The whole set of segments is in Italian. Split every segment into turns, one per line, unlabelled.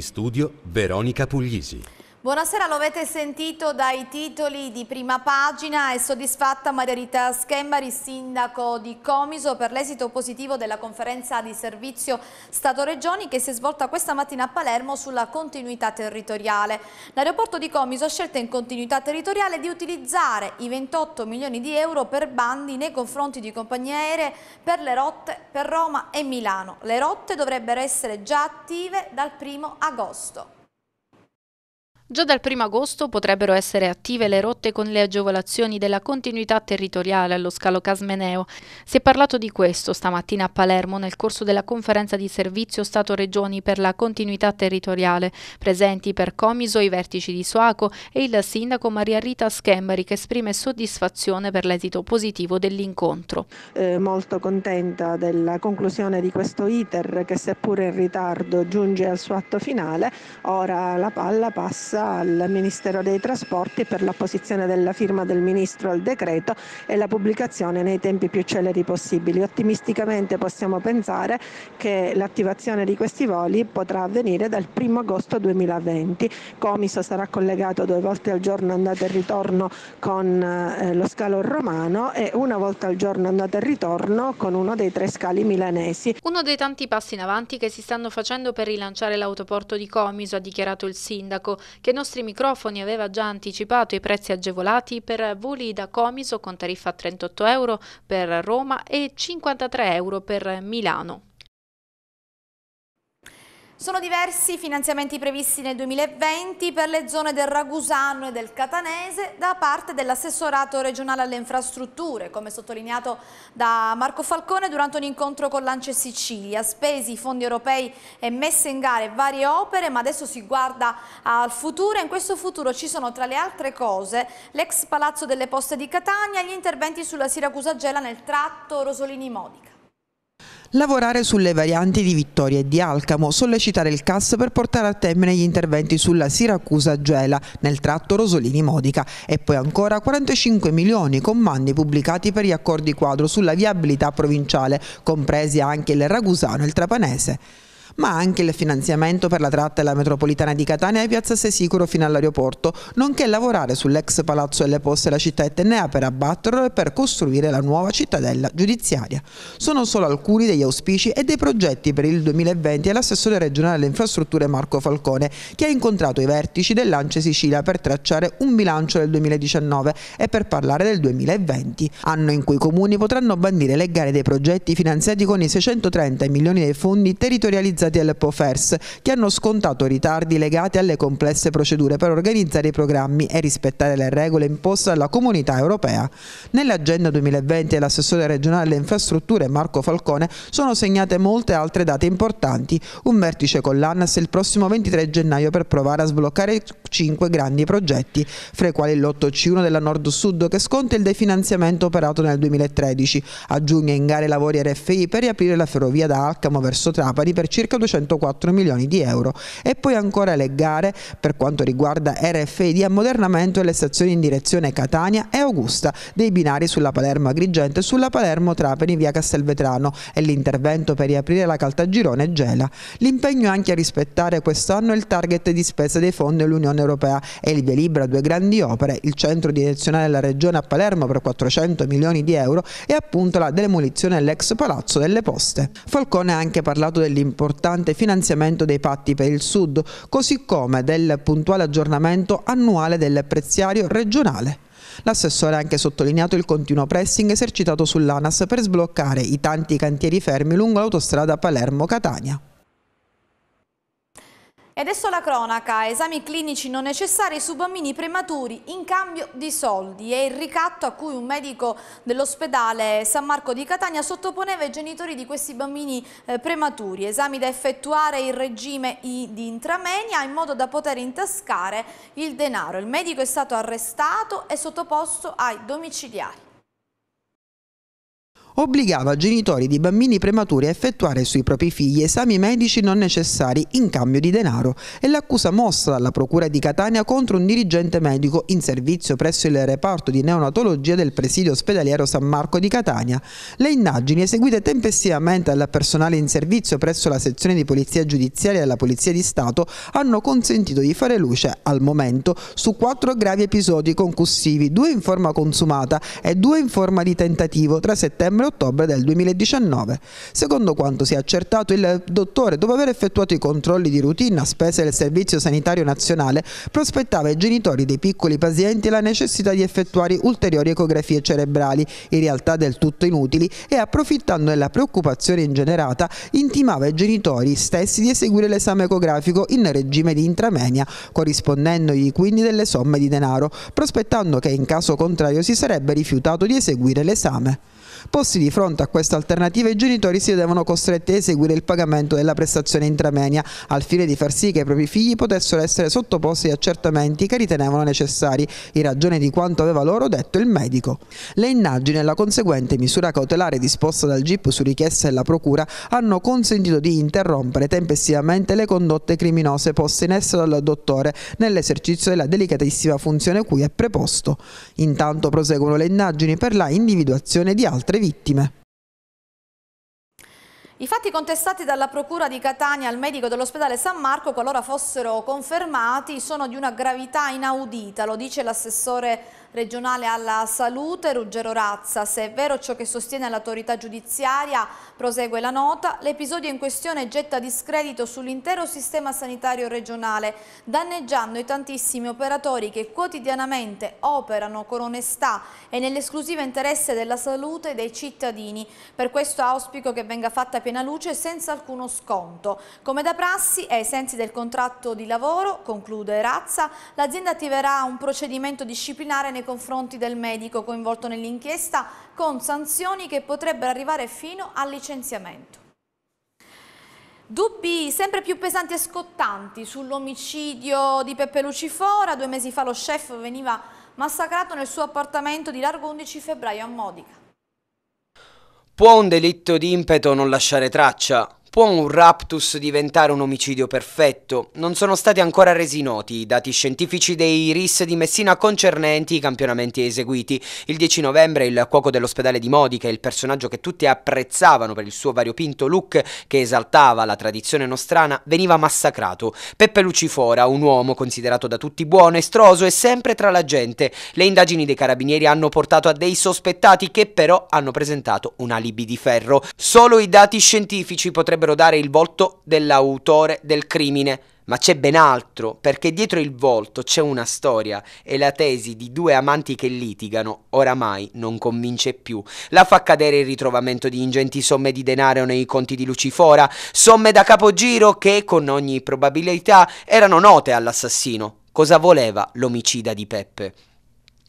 studio Veronica Puglisi.
Buonasera, lo avete sentito dai titoli di prima pagina. È soddisfatta Maria Rita Schembari, sindaco di Comiso, per l'esito positivo della conferenza di servizio Stato-Regioni che si è svolta questa mattina a Palermo sulla continuità territoriale. L'aeroporto di Comiso ha scelto in continuità territoriale di utilizzare i 28 milioni di euro per bandi nei confronti di compagnie aeree per le rotte per Roma e Milano. Le rotte dovrebbero essere già attive dal 1 agosto.
Già dal 1 agosto potrebbero essere attive le rotte con le agevolazioni della continuità territoriale allo scalo Casmeneo. Si è parlato di questo stamattina a Palermo nel corso della conferenza di servizio Stato-Regioni per la continuità territoriale, presenti per Comiso i vertici di Soaco e il sindaco Maria Rita Schembari che esprime soddisfazione per l'esito positivo
dell'incontro. Eh, molto contenta della conclusione di questo iter che seppur in ritardo giunge al suo atto finale, ora la palla passa richiesta al Ministero dei Trasporti per l'apposizione della firma del Ministro al decreto e la pubblicazione nei tempi più celeri possibili. Ottimisticamente possiamo pensare che l'attivazione di questi voli potrà avvenire dal 1 agosto 2020. Comiso sarà collegato due volte al giorno andata e ritorno con eh, lo scalo romano e una volta al giorno andata e ritorno con uno dei tre scali milanesi.
Uno dei tanti passi in avanti che si stanno facendo per rilanciare l'autoporto di Comiso, ha dichiarato il sindaco, che che ai nostri microfoni aveva già anticipato i prezzi agevolati per voli da Comiso con tariffa 38 euro per Roma e 53 euro per Milano.
Sono diversi i finanziamenti previsti nel 2020 per le zone del Ragusano e del Catanese da parte dell'assessorato regionale alle infrastrutture, come sottolineato da Marco Falcone durante un incontro con Lance Sicilia. Spesi i fondi europei e messe in gare varie opere, ma adesso si guarda al futuro e in questo futuro ci sono tra le altre cose l'ex Palazzo delle Poste di Catania e gli interventi sulla Siracusa Gela nel tratto Rosolini-Modica
lavorare sulle varianti di Vittoria e di Alcamo, sollecitare il CAS per portare a termine gli interventi sulla Siracusa-Gela nel tratto Rosolini-Modica e poi ancora 45 milioni con mandi pubblicati per gli accordi quadro sulla viabilità provinciale, compresi anche il Ragusano e il Trapanese ma anche il finanziamento per la tratta della metropolitana di Catania e piazza Sesicuro fino all'aeroporto, nonché lavorare sull'ex palazzo delle poste della città etnea per abbatterlo e per costruire la nuova cittadella giudiziaria. Sono solo alcuni degli auspici e dei progetti per il 2020 all'assessore regionale alle infrastrutture Marco Falcone, che ha incontrato i vertici dell'Ance Sicilia per tracciare un bilancio del 2019 e per parlare del 2020, anno in cui i comuni potranno bandire le gare dei progetti finanziati con i 630 milioni dei fondi territorializzati associati al POFERS che hanno scontato ritardi legati alle complesse procedure per organizzare i programmi e rispettare le regole imposte dalla Comunità Europea. Nell'agenda 2020 dell'assessore regionale alle infrastrutture Marco Falcone sono segnate molte altre date importanti, un vertice con l'ANAS il prossimo 23 gennaio per provare a sbloccare cinque grandi progetti, fra i quali l'8C1 della Nord-Sud che sconta il definanziamento operato nel 2013, a giugno in gare lavori RFI per riaprire la ferrovia da Alcamo verso Trapani per circa 204 milioni di euro e poi ancora le gare per quanto riguarda RFID ammodernamento delle stazioni in direzione Catania e Augusta dei binari sulla Palermo Agrigente e sulla Palermo Trapani via Castelvetrano e l'intervento per riaprire la Caltagirone Gela. L'impegno anche a rispettare quest'anno il target di spesa dei fondi dell'Unione Europea e il via libera due grandi opere, il centro direzionale della regione a Palermo per 400 milioni di euro e appunto la demolizione dell'ex palazzo delle poste. Falcone ha anche parlato dell'importanza importante finanziamento dei patti per il Sud, così come del puntuale aggiornamento annuale del preziario regionale. L'assessore ha anche sottolineato il continuo pressing esercitato sull'ANAS per sbloccare i tanti cantieri fermi lungo l'autostrada Palermo-Catania.
E adesso la cronaca, esami clinici non necessari su bambini prematuri in cambio di soldi e il ricatto a cui un medico dell'ospedale San Marco di Catania sottoponeva i genitori di questi bambini eh, prematuri, esami da effettuare in regime di intramenia in modo da poter intascare il denaro. Il medico è stato arrestato e sottoposto ai domiciliari
obbligava genitori di bambini prematuri a effettuare sui propri figli esami medici non necessari in cambio di denaro e l'accusa mossa dalla Procura di Catania contro un dirigente medico in servizio presso il reparto di neonatologia del presidio ospedaliero San Marco di Catania. Le indagini eseguite tempestivamente dal personale in servizio presso la sezione di polizia giudiziaria della Polizia di Stato hanno consentito di fare luce al momento su quattro gravi episodi concussivi, due in forma consumata e due in forma di tentativo tra settembre ottobre del 2019. Secondo quanto si è accertato, il dottore, dopo aver effettuato i controlli di routine a spese del Servizio Sanitario Nazionale, prospettava ai genitori dei piccoli pazienti la necessità di effettuare ulteriori ecografie cerebrali, in realtà del tutto inutili, e approfittando della preoccupazione ingenerata, intimava ai genitori stessi di eseguire l'esame ecografico in regime di intramenia, corrispondendogli quindi delle somme di denaro, prospettando che in caso contrario si sarebbe rifiutato di eseguire l'esame. Posti di fronte a questa alternativa, i genitori si vedevano costretti a eseguire il pagamento della prestazione intramenia, al fine di far sì che i propri figli potessero essere sottoposti a accertamenti che ritenevano necessari, in ragione di quanto aveva loro detto il medico. Le indagini e la conseguente misura cautelare disposta dal GIP su richiesta della Procura hanno consentito di interrompere tempestivamente le condotte criminose poste in essere dal dottore nell'esercizio della delicatissima funzione cui è preposto. Intanto proseguono le indagini per la individuazione di altri altre vittime.
I fatti contestati dalla Procura di Catania al medico dell'ospedale San Marco, qualora fossero confermati, sono di una gravità inaudita, lo dice l'assessore regionale alla salute, Ruggero Razza. Se è vero ciò che sostiene l'autorità giudiziaria, prosegue la nota, l'episodio in questione getta discredito sull'intero sistema sanitario regionale, danneggiando i tantissimi operatori che quotidianamente operano con onestà e nell'esclusivo interesse della salute dei cittadini. Per questo auspico che venga fatta piena luce senza alcuno sconto. Come da prassi e ai sensi del contratto di lavoro, conclude Razza, l'azienda attiverà un procedimento disciplinare nei confronti del medico coinvolto nell'inchiesta con sanzioni che potrebbero arrivare fino al licenziamento. Dubbi sempre più pesanti e scottanti sull'omicidio di Peppe Lucifora. Due mesi fa lo chef veniva massacrato nel suo appartamento di largo 11 febbraio a Modica.
Può un delitto di impeto non lasciare traccia? Può un raptus diventare un omicidio perfetto? Non sono stati ancora resi noti i dati scientifici dei RIS di Messina concernenti i campionamenti eseguiti. Il 10 novembre il cuoco dell'ospedale di Modica, il personaggio che tutti apprezzavano per il suo variopinto look che esaltava la tradizione nostrana, veniva massacrato. Peppe Lucifora, un uomo considerato da tutti buono, estroso e sempre tra la gente. Le indagini dei carabinieri hanno portato a dei sospettati che però hanno presentato un alibi di ferro. Solo i dati scientifici potrebbero potrebbero dare il volto dell'autore del crimine, ma c'è ben altro, perché dietro il volto c'è una storia e la tesi di due amanti che litigano oramai non convince più. La fa cadere il ritrovamento di ingenti somme di denaro nei conti di Lucifora, somme da capogiro che con ogni probabilità erano note all'assassino. Cosa voleva l'omicida di Peppe?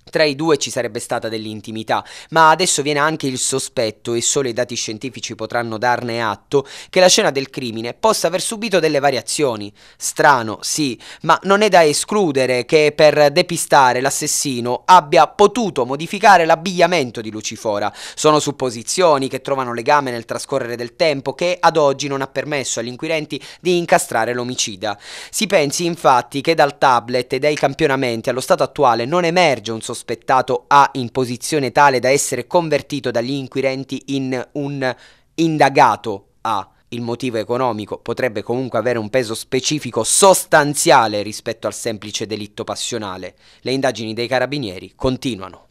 Tra i due ci sarebbe stata dell'intimità, ma adesso viene anche il sospetto, e solo i dati scientifici potranno darne atto, che la scena del crimine possa aver subito delle variazioni. Strano, sì, ma non è da escludere che per depistare l'assassino abbia potuto modificare l'abbigliamento di Lucifora. Sono supposizioni che trovano legame nel trascorrere del tempo che ad oggi non ha permesso agli inquirenti di incastrare l'omicida. Si pensi infatti che dal tablet e dai campionamenti allo stato attuale non emerge un sospetto sospettato A in posizione tale da essere convertito dagli inquirenti in un indagato A. Il motivo economico potrebbe comunque avere un peso specifico sostanziale rispetto al semplice delitto passionale. Le indagini dei carabinieri continuano.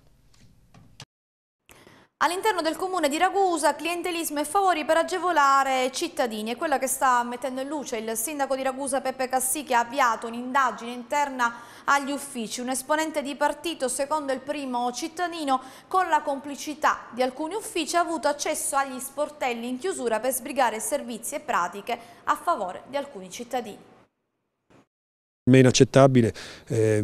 All'interno
del comune di Ragusa, clientelismo e favori per agevolare cittadini. È quella che sta mettendo in luce il sindaco di Ragusa Peppe Cassì, che ha avviato un'indagine interna agli uffici. Un esponente di partito, secondo il primo cittadino, con la complicità di alcuni uffici ha avuto accesso agli sportelli in chiusura per sbrigare servizi e pratiche a favore di alcuni cittadini
è inaccettabile, eh,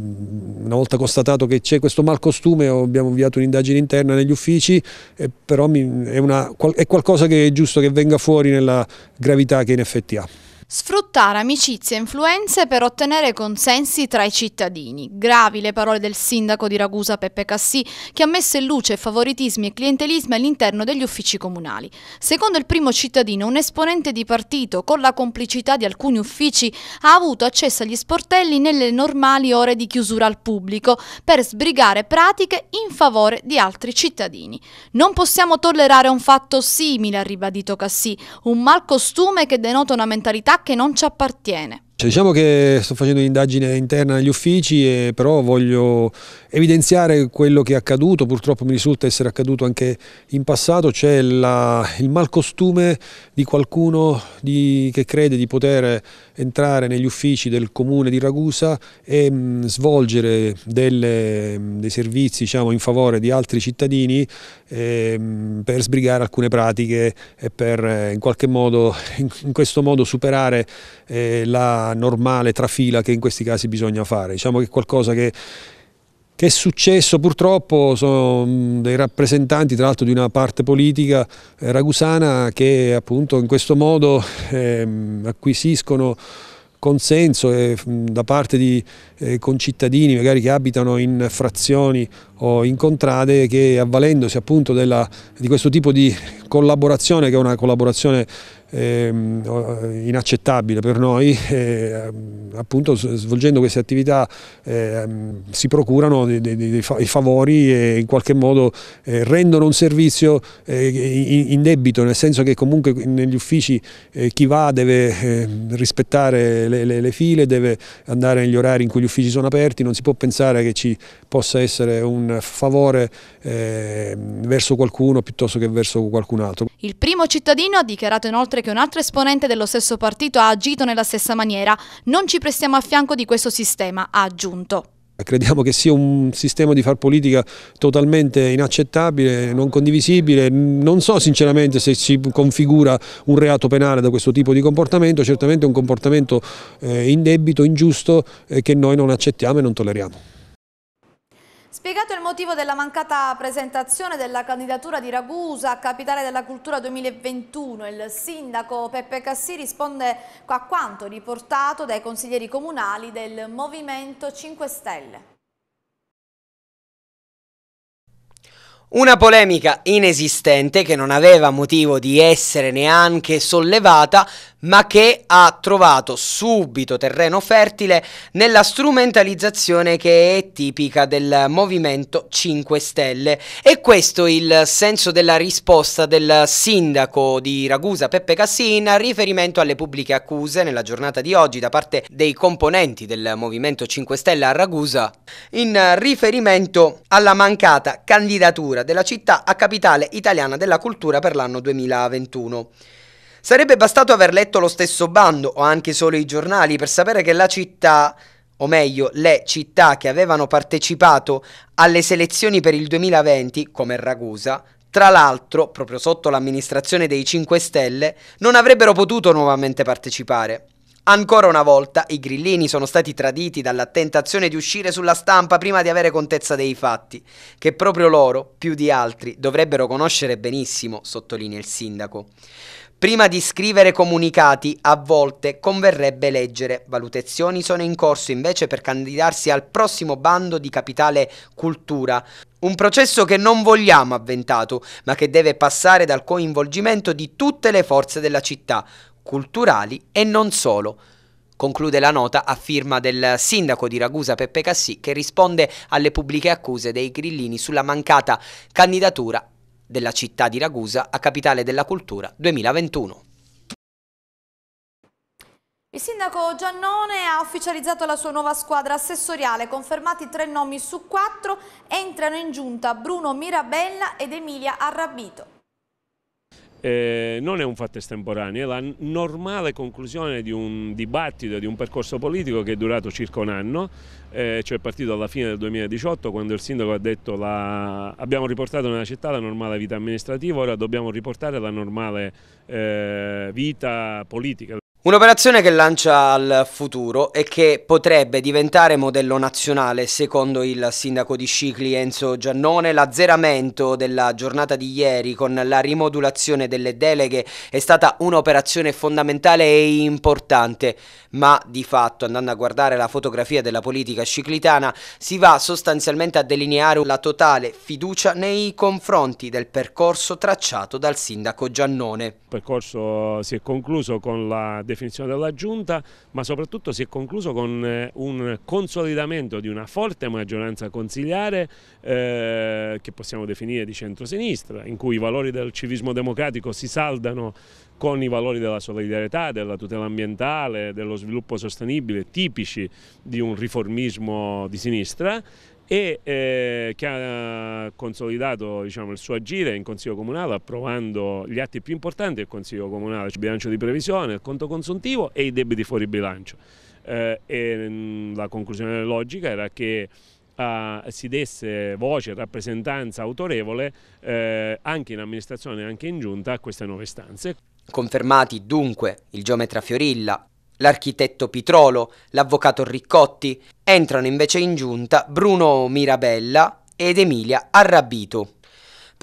una volta constatato che c'è questo malcostume abbiamo avviato un'indagine interna negli uffici, eh, però mi, è, una, è qualcosa che è giusto che venga fuori nella gravità che in effetti ha.
Sfruttare amicizie e influenze per ottenere consensi tra i cittadini. Gravi le parole del sindaco di Ragusa Peppe Cassì che ha messo in luce favoritismi e clientelismi all'interno degli uffici comunali. Secondo il primo cittadino, un esponente di partito con la complicità di alcuni uffici ha avuto accesso agli sportelli nelle normali ore di chiusura al pubblico per sbrigare pratiche in favore di altri cittadini. Non possiamo tollerare un fatto simile, ha ribadito Cassì, un malcostume che denota una mentalità che non ci appartiene.
Cioè, diciamo che sto facendo un'indagine interna negli uffici, e, però voglio evidenziare quello che è accaduto, purtroppo mi risulta essere accaduto anche in passato, c'è cioè il malcostume di qualcuno di, che crede di poter entrare negli uffici del comune di Ragusa e mh, mm, svolgere delle, mm, dei servizi diciamo, in favore di altri cittadini eh, per sbrigare alcune pratiche e per eh, in qualche modo in questo modo superare eh, la normale trafila che in questi casi bisogna fare. Diciamo che è qualcosa che che è successo purtroppo sono mm, dei rappresentanti tra l'altro di una parte politica eh, ragusana che appunto in questo modo eh, acquisiscono consenso eh, da parte di eh, concittadini magari che abitano in frazioni o incontrate che avvalendosi appunto della, di questo tipo di collaborazione che è una collaborazione ehm, eh, inaccettabile per noi, eh, appunto svolgendo queste attività eh, si procurano dei, dei, dei, favori e in qualche modo eh, rendono un servizio eh, in debito, nel senso che comunque negli uffici eh, chi va deve ehm, rispettare le, le, le, file, deve andare negli orari in cui gli uffici sono aperti, non si può pensare che ci possa essere un favore eh, verso qualcuno piuttosto che verso qualcun altro. Il
primo cittadino ha dichiarato inoltre che un altro esponente dello stesso partito ha agito nella stessa maniera. Non ci prestiamo a fianco di questo sistema, ha aggiunto.
Crediamo che sia un sistema di far politica totalmente inaccettabile, non condivisibile, non so sinceramente se si configura un reato penale da questo tipo di comportamento, certamente è un comportamento eh, indebito, ingiusto, eh, che noi non accettiamo e non tolleriamo.
Spiegato il motivo della mancata presentazione della candidatura di Ragusa a Capitale della Cultura 2021, il sindaco Peppe Cassi risponde a quanto riportato dai consiglieri comunali del Movimento 5 Stelle.
Una polemica inesistente che non aveva motivo di essere neanche sollevata, ma che ha trovato subito terreno fertile nella strumentalizzazione che è tipica del Movimento 5 Stelle. E questo è il senso della risposta del sindaco di Ragusa Peppe Cassin a riferimento alle pubbliche accuse nella giornata di oggi da parte dei componenti del Movimento 5 Stelle a Ragusa in riferimento alla mancata candidatura della città a capitale italiana della cultura per l'anno 2021. Sarebbe bastato aver letto lo stesso bando o anche solo i giornali per sapere che la città o meglio le città che avevano partecipato alle selezioni per il 2020, come Ragusa, tra l'altro, proprio sotto l'amministrazione dei 5 Stelle, non avrebbero potuto nuovamente partecipare. Ancora una volta i grillini sono stati traditi dalla tentazione di uscire sulla stampa prima di avere contezza dei fatti, che proprio loro, più di altri, dovrebbero conoscere benissimo, sottolinea il sindaco. Prima di scrivere comunicati, a volte converrebbe leggere. Valutazioni sono in corso invece per candidarsi al prossimo bando di Capitale Cultura. Un processo che non vogliamo avventato, ma che deve passare dal coinvolgimento di tutte le forze della città, culturali e non solo. Conclude la nota a firma del sindaco di Ragusa Peppe Cassì che risponde alle pubbliche accuse dei grillini sulla mancata candidatura della città di Ragusa a Capitale della Cultura 2021.
Il sindaco Giannone ha ufficializzato la sua nuova squadra assessoriale, confermati tre nomi su quattro, entrano in giunta Bruno Mirabella ed Emilia Arrabito
eh, non è un fatto estemporaneo, è la normale conclusione di un dibattito, di un percorso politico che è durato circa un anno, eh, cioè partito alla fine del 2018 quando il sindaco ha detto la... abbiamo riportato nella città la normale vita amministrativa, ora dobbiamo riportare la normale eh, vita politica. Un'operazione
che lancia al futuro e che potrebbe diventare modello nazionale, secondo il sindaco di Scicli Enzo Giannone, l'azzeramento della giornata di ieri con la rimodulazione delle deleghe è stata un'operazione fondamentale e importante, ma di fatto andando a guardare la fotografia della politica sciclitana si va sostanzialmente a delineare la totale fiducia nei confronti del percorso tracciato dal sindaco Giannone.
Il percorso si è concluso con la definizione della Giunta, ma soprattutto si è concluso con eh, un consolidamento di una forte maggioranza consigliare eh, che possiamo definire di centrosinistra, in cui i valori del civismo democratico si saldano con i valori della solidarietà, della tutela ambientale, dello sviluppo sostenibile, tipici di un riformismo di sinistra e eh, che ha consolidato diciamo, il suo agire in Consiglio Comunale approvando gli atti più importanti del Consiglio Comunale, cioè il bilancio di previsione, il conto consuntivo e i debiti fuori bilancio. Eh, mm, la conclusione logica era che a, ah, si desse voce e rappresentanza autorevole eh, anche in amministrazione e anche in giunta a queste nuove stanze. Confermati dunque il geometra Fiorilla,
L'architetto Pitrolo, l'avvocato Riccotti, entrano invece in giunta Bruno Mirabella ed Emilia Arrabito.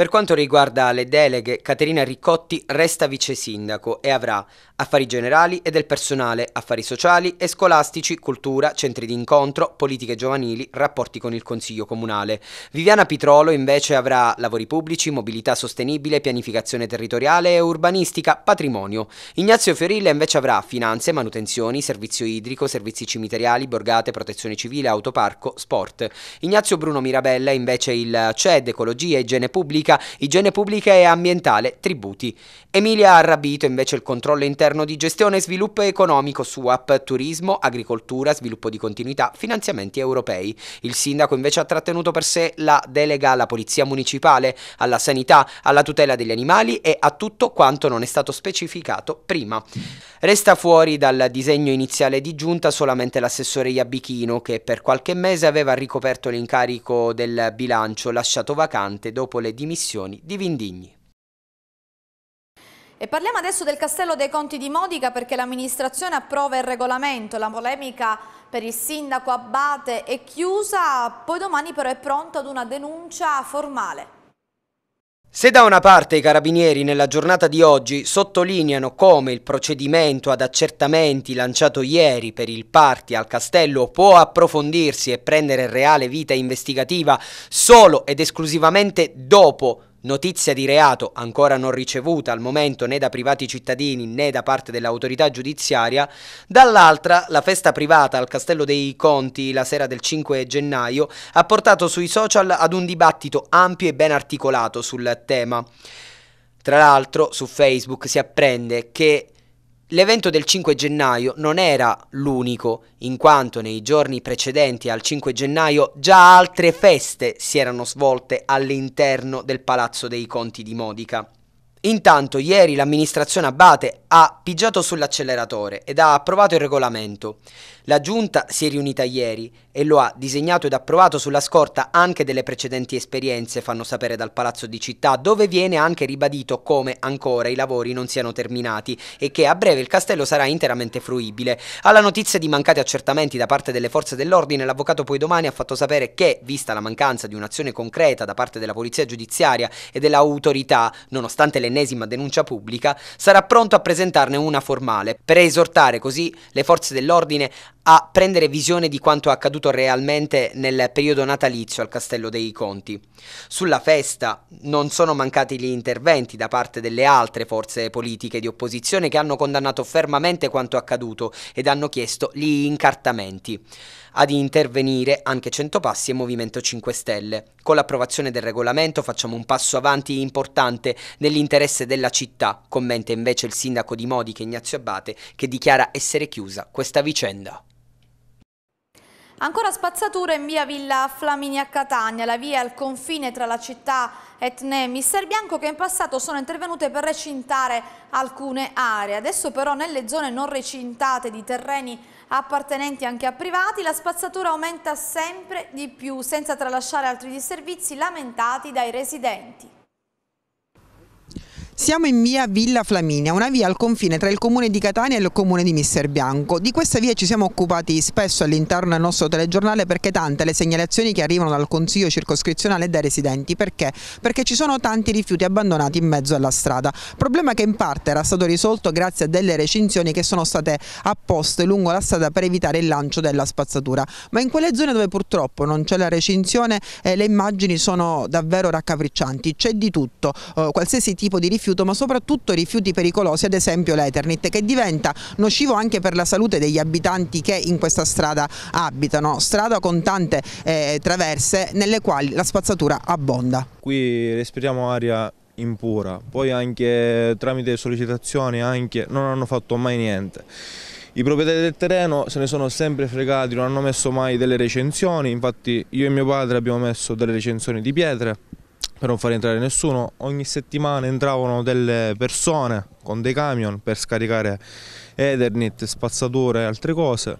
Per quanto riguarda le deleghe, Caterina Riccotti resta vice sindaco e avrà affari generali e del personale, affari sociali e scolastici, cultura, centri di incontro, politiche giovanili, rapporti con il Consiglio Comunale. Viviana Pitrolo invece avrà lavori pubblici, mobilità sostenibile, pianificazione territoriale e urbanistica, patrimonio. Ignazio Fiorilla invece avrà finanze, manutenzioni, servizio idrico, servizi cimiteriali, borgate, protezione civile, autoparco, sport. Ignazio Bruno Mirabella invece il CED, ecologia, e igiene pubblica, pubblica, igiene pubblica e ambientale, tributi. Emilia ha rabito invece il controllo interno di gestione e sviluppo economico su app turismo, agricoltura, sviluppo di continuità, finanziamenti europei. Il sindaco invece ha trattenuto per sé la delega alla polizia municipale, alla sanità, alla tutela degli animali e a tutto quanto non è stato specificato prima. Resta fuori dal disegno iniziale di giunta solamente l'assessore Iabichino che per qualche mese aveva ricoperto l'incarico del bilancio lasciato vacante dopo le dimissioni missioni di Vindigni.
E parliamo adesso del Castello dei Conti di Modica perché l'amministrazione approva il regolamento, la polemica per il sindaco Abate è chiusa, poi domani però è pronta ad una denuncia formale.
Se da una parte i carabinieri nella giornata di oggi sottolineano come il procedimento ad accertamenti lanciato ieri per il party al castello può approfondirsi e prendere reale vita investigativa solo ed esclusivamente dopo Notizia di reato ancora non ricevuta al momento né da privati cittadini né da parte dell'autorità giudiziaria, dall'altra la festa privata al Castello dei Conti la sera del 5 gennaio ha portato sui social ad un dibattito ampio e ben articolato sul tema. Tra l'altro su Facebook si apprende che L'evento del 5 gennaio non era l'unico, in quanto nei giorni precedenti al 5 gennaio già altre feste si erano svolte all'interno del Palazzo dei Conti di Modica. Intanto ieri l'amministrazione Abate ha pigiato sull'acceleratore ed ha approvato il regolamento. La giunta si è riunita ieri e lo ha disegnato ed approvato sulla scorta anche delle precedenti esperienze, fanno sapere dal Palazzo di Città, dove viene anche ribadito come ancora i lavori non siano terminati e che a breve il castello sarà interamente fruibile. Alla notizia di mancati accertamenti da parte delle forze dell'ordine, l'avvocato poi domani ha fatto sapere che, vista la mancanza di un'azione concreta da parte della polizia giudiziaria e dell'autorità, nonostante le l'ennesima denuncia pubblica, sarà pronto a presentarne una formale, per esortare così le forze dell'ordine a prendere visione di quanto accaduto realmente nel periodo natalizio al Castello dei Conti. Sulla festa non sono mancati gli interventi da parte delle altre forze politiche di opposizione che hanno condannato fermamente quanto accaduto ed hanno chiesto gli incartamenti. Ad intervenire anche Centopassi e Movimento 5 Stelle. Con l'approvazione del regolamento facciamo un passo avanti importante nell'interesse l'interesse della città, commenta invece il sindaco di Modica Ignazio Abate, che dichiara essere chiusa questa vicenda.
Ancora spazzatura in via Villa Flaminia a Catania, la via al confine tra la città etne Mister Bianco che in passato sono intervenute per recintare alcune aree. Adesso però nelle zone non recintate di terreni appartenenti anche a privati la spazzatura aumenta sempre di più senza tralasciare altri disservizi lamentati dai residenti.
Siamo in via Villa Flaminia, una via al confine tra il comune di Catania e il comune di Mister Bianco. Di questa via ci siamo occupati spesso all'interno del nostro telegiornale perché tante le segnalazioni che arrivano dal consiglio circoscrizionale e dai residenti. Perché? Perché ci sono tanti rifiuti abbandonati in mezzo alla strada. Problema che in parte era stato risolto grazie a delle recinzioni che sono state apposte lungo la strada per evitare il lancio della spazzatura. Ma in quelle zone dove purtroppo non c'è la recinzione eh, le immagini sono davvero raccapriccianti. C'è di tutto, eh, qualsiasi tipo di rifiuto rifiuto ma soprattutto rifiuti pericolosi ad esempio l'Eternit che diventa nocivo anche per la salute degli abitanti che in questa strada abitano, strada con tante eh, traverse nelle quali la spazzatura abbonda.
Qui respiriamo aria impura, poi anche tramite sollecitazioni anche, non hanno fatto mai niente. I proprietari del terreno se ne sono sempre fregati, non hanno messo mai delle recensioni, infatti io e mio padre abbiamo messo delle recensioni di pietre per non far entrare nessuno. Ogni settimana entravano delle persone con dei camion per scaricare Ethernet, spazzature e altre cose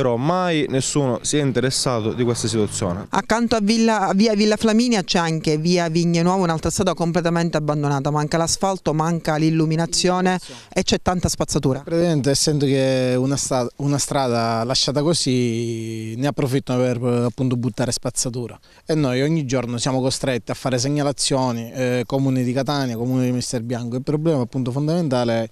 però mai nessuno si è interessato di questa situazione.
Accanto a, Villa, via Villa Flaminia c'è anche via Vigne Nuova, un'altra strada completamente abbandonata, manca l'asfalto, manca l'illuminazione e c'è tanta spazzatura.
Praticamente essendo che una strada, una strada lasciata così ne approfittano per appunto buttare spazzatura e noi ogni giorno siamo costretti a fare segnalazioni, eh, comune di Catania, comune di Mister Bianco, il problema appunto fondamentale è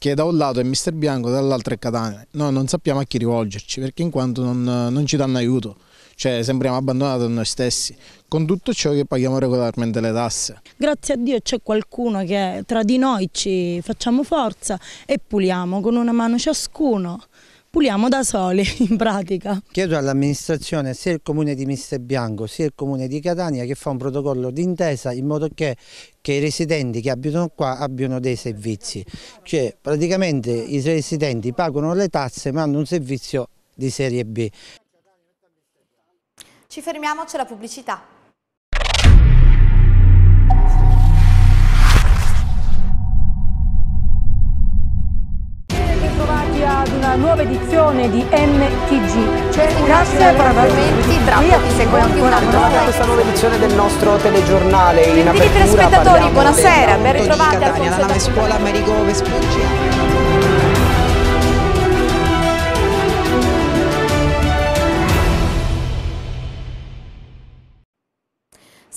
che da un lato è Mister Bianco, dall'altro è Catania. Noi non sappiamo a chi rivolgerci perché in quanto non, non ci danno aiuto, cioè sembriamo abbandonati a noi stessi, con tutto ciò che paghiamo regolarmente le tasse.
Grazie a Dio c'è qualcuno che tra di noi ci facciamo forza e puliamo con una mano ciascuno puliamo da soli in pratica.
Chiedo all'amministrazione sia il comune di Mistebianco sia il comune di Catania che fa un protocollo d'intesa in modo che, che, i residenti che abitano qua abbiano dei servizi. Cioè praticamente i residenti pagano le tasse
ma hanno un servizio di serie B.
Ci fermiamo, c'è la pubblicità.
una nuova edizione di MTG. C'è Grazie per aver tra pochi secondi
una nuova questa nuova edizione del nostro telegiornale in apertura. telespettatori, buonasera, ben ritrovati al Alfonso Damiano.
Scuola Marigo Vespucci.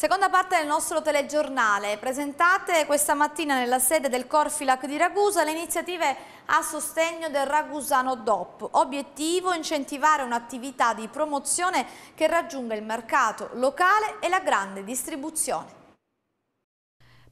Seconda parte del nostro telegiornale. Presentate questa mattina nella sede del Corfilac di Ragusa le iniziative a sostegno del Ragusano DOP. Obiettivo incentivare un'attività di promozione che raggiunga il mercato locale e la grande distribuzione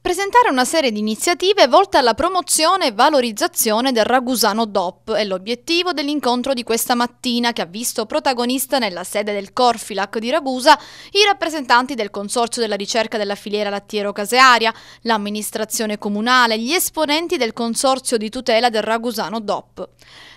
presentare una serie di iniziative volte alla promozione e valorizzazione del ragusano DOP è l'obiettivo dell'incontro di questa mattina che ha visto protagonista nella sede del Corfilac di Ragusa i rappresentanti del Consorzio della ricerca della filiera lattiero-casearia, l'amministrazione comunale, gli esponenti del Consorzio di tutela del ragusano DOP.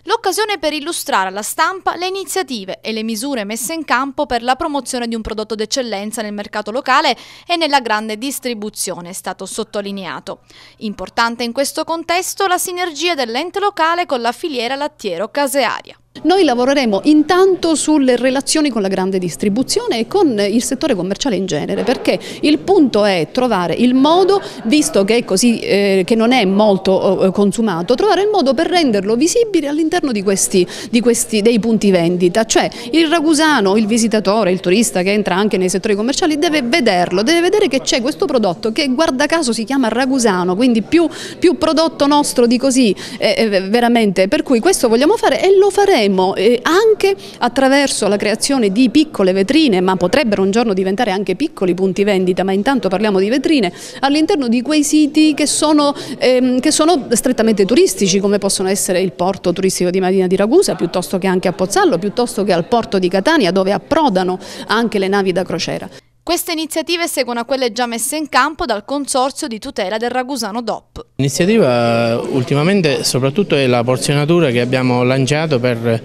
L'occasione per illustrare alla stampa le iniziative e le misure messe in campo per la promozione di un prodotto d'eccellenza nel mercato locale e nella grande distribuzione è stato sottolineato. Importante in questo contesto la sinergia dell'ente locale con la filiera lattiero-casearia. Noi lavoreremo intanto sulle relazioni con la grande distribuzione e con il settore commerciale in genere perché il punto è trovare il modo, visto che, così, eh, che non è molto eh, consumato, trovare il modo per renderlo visibile all'interno di questi, di questi, dei punti vendita, cioè il ragusano, il visitatore, il turista che entra anche nei settori commerciali deve vederlo, deve vedere che c'è questo prodotto che guarda caso si chiama ragusano, quindi più, più prodotto nostro di così, eh, eh veramente, per cui questo vogliamo fare e lo faremo Sanremo anche attraverso la creazione di piccole vetrine, ma potrebbero un giorno diventare anche piccoli punti vendita, ma intanto parliamo di vetrine, all'interno di quei siti che sono, ehm, che sono strettamente turistici, come possono essere il porto turistico di Marina di Ragusa, piuttosto che anche a Pozzallo, piuttosto che al porto di Catania, dove approdano anche le navi da crociera. Queste iniziative seguono a quelle già messe in campo dal Consorzio di tutela del Ragusano
DOP. L'iniziativa eh, ultimamente soprattutto è la porzionatura che abbiamo lanciato per,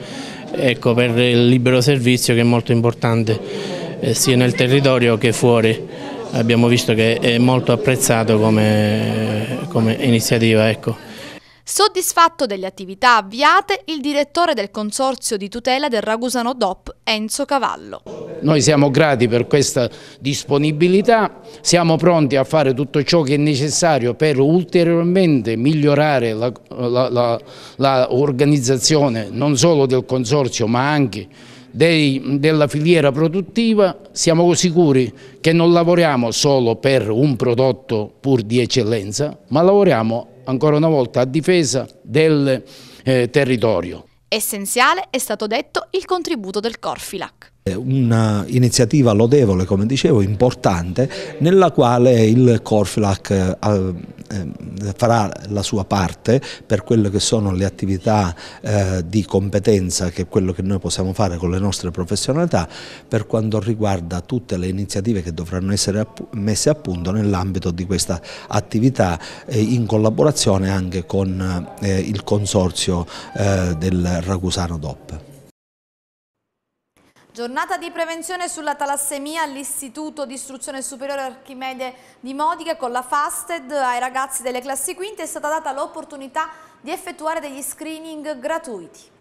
ecco, per il libero servizio che è molto importante eh, sia nel territorio che fuori. Abbiamo visto che è molto apprezzato come, come iniziativa. Ecco.
Soddisfatto delle attività avviate, il direttore del Consorzio di tutela del Ragusano DOP, Enzo Cavallo.
Noi siamo grati per
questa disponibilità, siamo pronti a fare tutto ciò che è necessario per ulteriormente migliorare l'organizzazione non solo del Consorzio ma anche dei, della filiera produttiva, siamo sicuri che non lavoriamo solo per un prodotto pur di eccellenza, ma lavoriamo ancora una volta a difesa del eh, territorio.
Essenziale è stato detto il contributo del Corfilac.
Eh, un'iniziativa lodevole, come dicevo, importante, nella quale il Corflac eh, eh, farà la sua parte per quelle che sono le attività di competenza, che è quello che noi possiamo fare con le nostre professionalità, per quanto riguarda tutte le iniziative che dovranno essere messe a punto nell'ambito di questa attività in collaborazione anche con il Consorzio del Ragusano DOP.
Giornata di prevenzione sulla talassemia all'Istituto di Istruzione Superiore Archimede di Modica con la FASTED ai ragazzi delle classi quinte è stata data l'opportunità di effettuare degli screening gratuiti.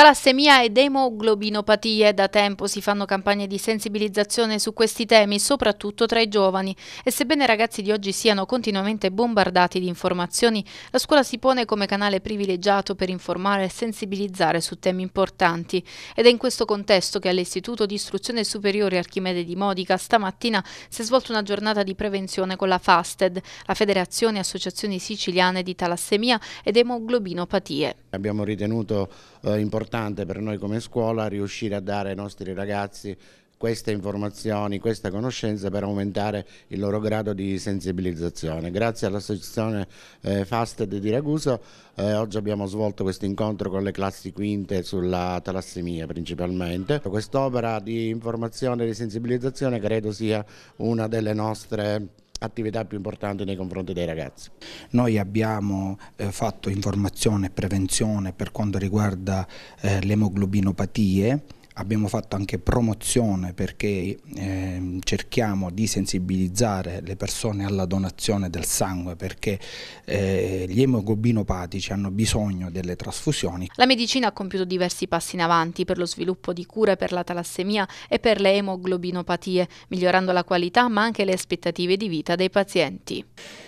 Talassemia ed emoglobinopatie da tempo si fanno campagne di sensibilizzazione su questi temi, soprattutto tra i giovani. E sebbene i ragazzi di oggi siano continuamente bombardati di informazioni, la scuola si pone come canale privilegiato per informare e sensibilizzare su temi importanti. Ed è in questo contesto che all'Istituto di Istruzione Superiore Archimede di Modica stamattina si è svolta una giornata di prevenzione con la FASTED, la Federazione Associazioni Siciliane di Talassemia ed Emoglobinopatie. Abbiamo ritenuto eh, importante importante per noi come scuola riuscire a dare ai nostri ragazzi queste informazioni, questa conoscenza per aumentare il loro grado di sensibilizzazione. Grazie all'associazione eh, Fasted di Raguso eh, oggi abbiamo svolto questo incontro con le classi quinte sulla talassemia principalmente. Quest'opera di informazione e di sensibilizzazione credo sia una delle nostre attività più importante nei confronti dei ragazzi.
Noi abbiamo eh, fatto informazione e prevenzione per quanto riguarda eh, le emoglobbinopatie, abbiamo fatto anche promozione perché eh, cerchiamo di sensibilizzare le persone alla donazione del sangue perché eh, gli emoglobinopatici hanno bisogno delle trasfusioni.
La medicina ha compiuto diversi passi in avanti per lo sviluppo di cure per la talassemia e per le emoglobinopatie, migliorando la qualità ma anche le aspettative di vita dei pazienti.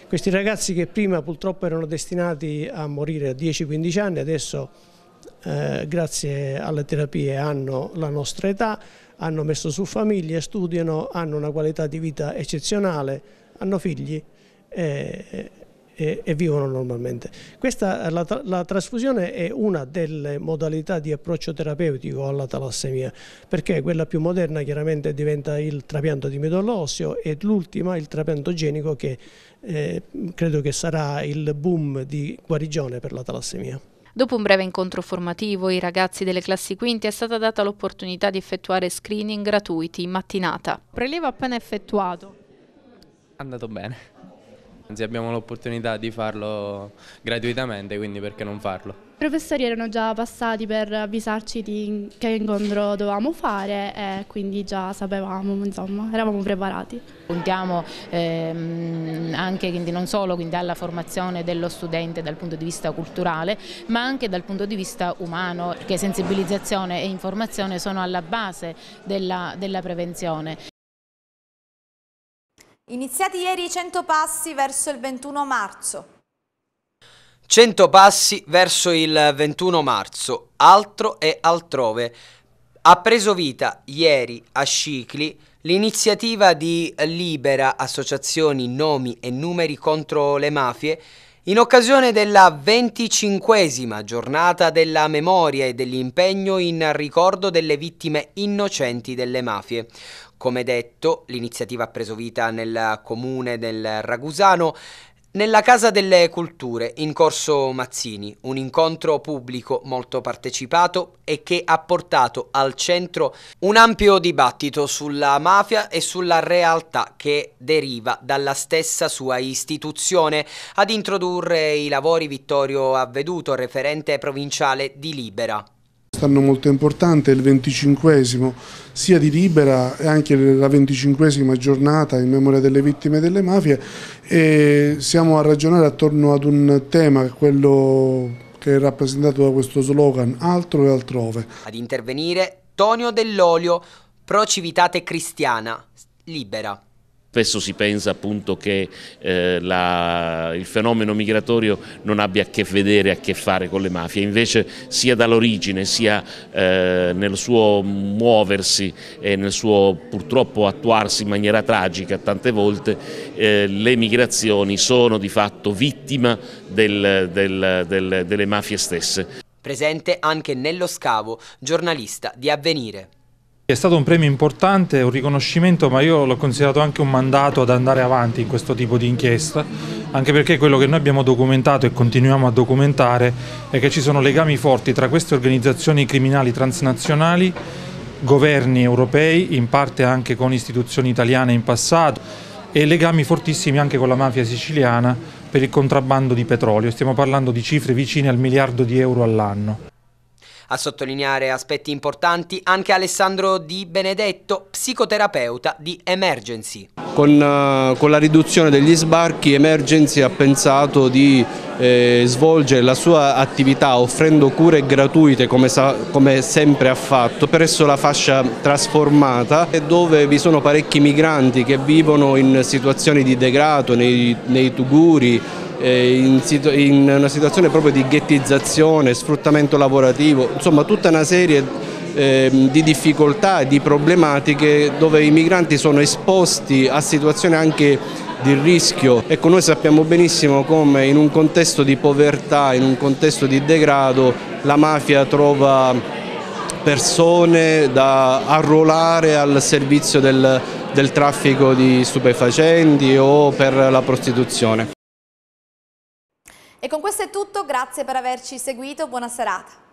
Questi ragazzi che prima purtroppo erano destinati a morire a 10-15 anni, adesso eh, grazie alle terapie hanno la nostra età, hanno messo su famiglie, studiano, hanno una qualità di vita eccezionale, hanno figli e, eh, eh, e, e vivono normalmente. Questa, la, la, trasfusione è una delle modalità di approccio terapeutico alla talassemia, perché quella più moderna chiaramente diventa il trapianto di midollo osseo e l'ultima il trapianto genico che eh, credo che sarà il boom di guarigione per la talassemia.
Dopo un breve incontro formativo, ai ragazzi delle classi quinte è stata data l'opportunità di effettuare screening gratuiti in mattinata. Prelievo appena effettuato. È andato bene. Anzi abbiamo l'opportunità di farlo gratuitamente, quindi perché non farlo? professori erano già passati per avvisarci di che incontro dovevamo fare e quindi già sapevamo, insomma, eravamo preparati. Puntiamo ehm, anche, quindi non solo quindi alla formazione dello studente dal punto di vista culturale, ma anche dal punto di vista umano, perché sensibilizzazione e informazione sono alla base della, della prevenzione.
Iniziati ieri i 100 passi verso il 21 marzo.
100 passi verso il 21 marzo, altro e altrove. Ha preso vita ieri a Scicli l'iniziativa di Libera Associazioni Nomi e Numeri contro le Mafie in occasione della 25 giornata della memoria e dell'impegno in ricordo delle vittime innocenti delle mafie. Come detto, l'iniziativa ha preso vita nel comune del Ragusano nella Casa delle Culture, in corso Mazzini, un incontro pubblico molto partecipato e che ha portato al centro un ampio dibattito sulla mafia e sulla realtà che deriva dalla stessa sua istituzione. Ad introdurre i lavori Vittorio Avveduto, referente provinciale di Libera
quest'anno molto importante, il 25 sia di Libera e anche la 25 giornata in memoria delle vittime delle mafie e siamo a ragionare attorno ad un tema, quello che è rappresentato da questo slogan altro e altrove.
Ad intervenire Tonio Dell'Olio, Pro Civitate Cristiana, Libera.
Spesso si pensa appunto che eh, la, il fenomeno migratorio non abbia a che vedere, a che fare con le mafie, invece sia dall'origine sia eh, nel suo muoversi e nel suo purtroppo attuarsi in maniera tragica tante volte, eh, le migrazioni sono di fatto vittima del, del, del, delle mafie stesse.
Presente anche Nello Scavo, giornalista di Avvenire.
È stato un premio importante, un riconoscimento, ma io l'ho considerato anche un mandato ad andare avanti in questo tipo di inchiesta, anche perché quello che noi abbiamo documentato e continuiamo a documentare è che ci sono legami forti tra queste organizzazioni criminali transnazionali, governi europei, in parte anche con istituzioni italiane in passato, e legami fortissimi anche con la mafia siciliana per il contrabbando di petrolio. Stiamo parlando di cifre vicine al miliardo di euro all'anno.
A sottolineare aspetti importanti anche Alessandro Di Benedetto, psicoterapeuta di Emergency.
Con, eh, con la riduzione degli sbarchi Emergency ha pensato di eh, svolgere la sua attività offrendo cure gratuite come, sa, come sempre ha fatto presso la fascia trasformata dove vi sono parecchi migranti che vivono in situazioni di degrado nei, nei tuguri eh, in, in una situazione proprio di ghettizzazione, sfruttamento lavorativo, insomma tutta una serie ehm, di difficoltà, e di problematiche dove i migranti sono esposti a situazioni anche di rischio. Ecco, noi sappiamo benissimo come in un contesto di povertà, in un contesto di degrado, la mafia trova persone da arruolare al servizio del, del traffico di stupefacenti o per la prostituzione.
E con questo è tutto, grazie per averci seguito, buona serata.